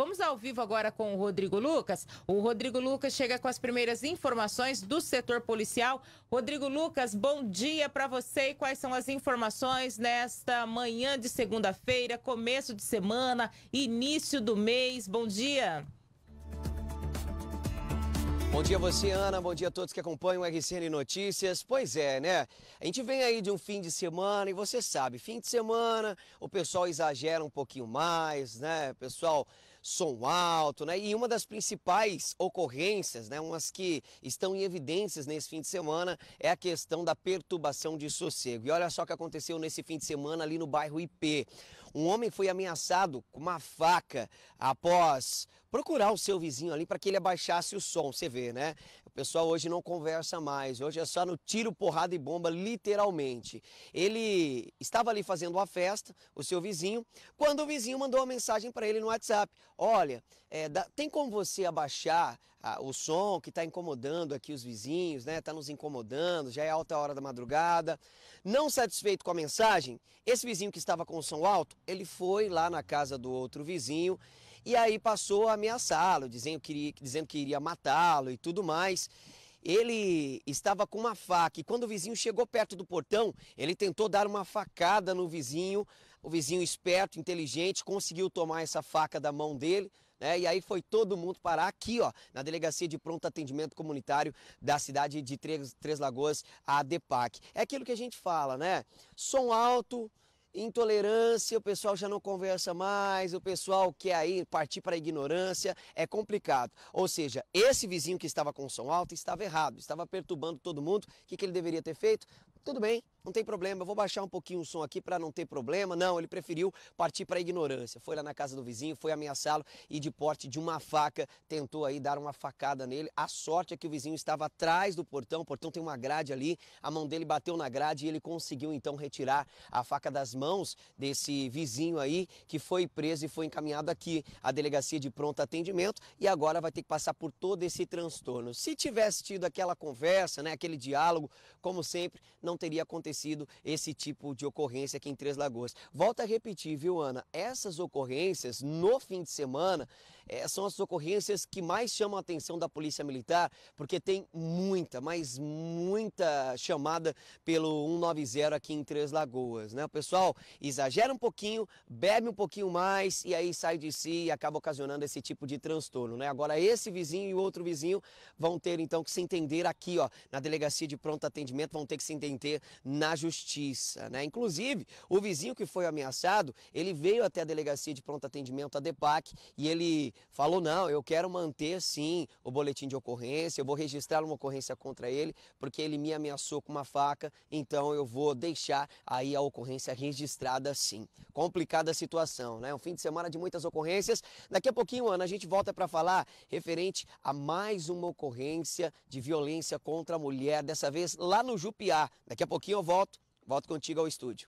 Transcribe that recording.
Vamos ao vivo agora com o Rodrigo Lucas. O Rodrigo Lucas chega com as primeiras informações do setor policial. Rodrigo Lucas, bom dia para você. E quais são as informações nesta manhã de segunda-feira, começo de semana, início do mês? Bom dia. Bom dia você, Ana. Bom dia a todos que acompanham o RCN Notícias. Pois é, né? A gente vem aí de um fim de semana e você sabe, fim de semana o pessoal exagera um pouquinho mais, né? O pessoal som alto, né? E uma das principais ocorrências, né, umas que estão em evidências nesse fim de semana, é a questão da perturbação de sossego. E olha só o que aconteceu nesse fim de semana ali no bairro IP. Um homem foi ameaçado com uma faca após procurar o seu vizinho ali para que ele abaixasse o som, você vê, né? O pessoal hoje não conversa mais, hoje é só no tiro, porrada e bomba, literalmente. Ele estava ali fazendo uma festa, o seu vizinho, quando o vizinho mandou uma mensagem para ele no WhatsApp olha, é, dá, tem como você abaixar a, o som que está incomodando aqui os vizinhos, né? Está nos incomodando, já é alta hora da madrugada. Não satisfeito com a mensagem, esse vizinho que estava com o som alto, ele foi lá na casa do outro vizinho e aí passou a ameaçá-lo, dizendo que dizendo que iria matá-lo e tudo mais ele estava com uma faca e quando o vizinho chegou perto do portão, ele tentou dar uma facada no vizinho, o vizinho esperto, inteligente, conseguiu tomar essa faca da mão dele, né? E aí foi todo mundo parar aqui, ó, na delegacia de pronto atendimento comunitário da cidade de Três, Três Lagoas, a DEPAC. É aquilo que a gente fala, né? Som alto, intolerância, o pessoal já não conversa mais, o pessoal quer aí partir para a ignorância, é complicado. Ou seja, esse vizinho que estava com som alto estava errado, estava perturbando todo mundo. O que, que ele deveria ter feito? Tudo bem, não tem problema, eu vou baixar um pouquinho o som aqui para não ter problema. Não, ele preferiu partir para a ignorância. Foi lá na casa do vizinho, foi ameaçá-lo e de porte de uma faca tentou aí dar uma facada nele. A sorte é que o vizinho estava atrás do portão, o portão tem uma grade ali, a mão dele bateu na grade e ele conseguiu então retirar a faca das mãos desse vizinho aí que foi preso e foi encaminhado aqui à delegacia de pronto atendimento e agora vai ter que passar por todo esse transtorno. Se tivesse tido aquela conversa, né, aquele diálogo, como sempre, não teria acontecido acontecido esse tipo de ocorrência aqui em Três Lagoas. Volto a repetir, viu, Ana? Essas ocorrências no fim de semana é, são as ocorrências que mais chamam a atenção da Polícia Militar, porque tem muita, mas muita chamada pelo 190 aqui em Três Lagoas. Né? O pessoal exagera um pouquinho, bebe um pouquinho mais e aí sai de si e acaba ocasionando esse tipo de transtorno. Né? Agora, esse vizinho e o outro vizinho vão ter então que se entender aqui ó, na delegacia de pronto atendimento, vão ter que se entender na justiça. Né? Inclusive, o vizinho que foi ameaçado, ele veio até a delegacia de pronto atendimento, a DEPAC, e ele falou: não, eu quero manter sim o boletim de ocorrência, eu vou registrar uma ocorrência contra ele, porque ele me ameaçou com uma faca, então eu vou deixar aí a ocorrência registrada sim. Complicada a situação, né? Um fim de semana de muitas ocorrências. Daqui a pouquinho, Ana, a gente volta para falar referente a mais uma ocorrência de violência contra a mulher, dessa vez lá no Jupiá. Daqui a pouquinho eu volto, volto contigo ao estúdio.